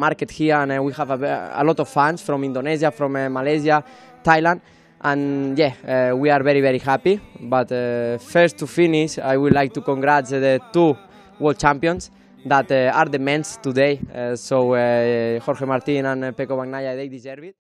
market here and uh, we have a, a, lot of fans from Indonesia, from uh, Malaysia, Thailand. And yeah, uh, we are very, very happy. But uh, first to finish, I would like to congratulate uh, the two world champions that uh, are the men's today. so Jorge Martin and Peko Bagnaya, they deserve it.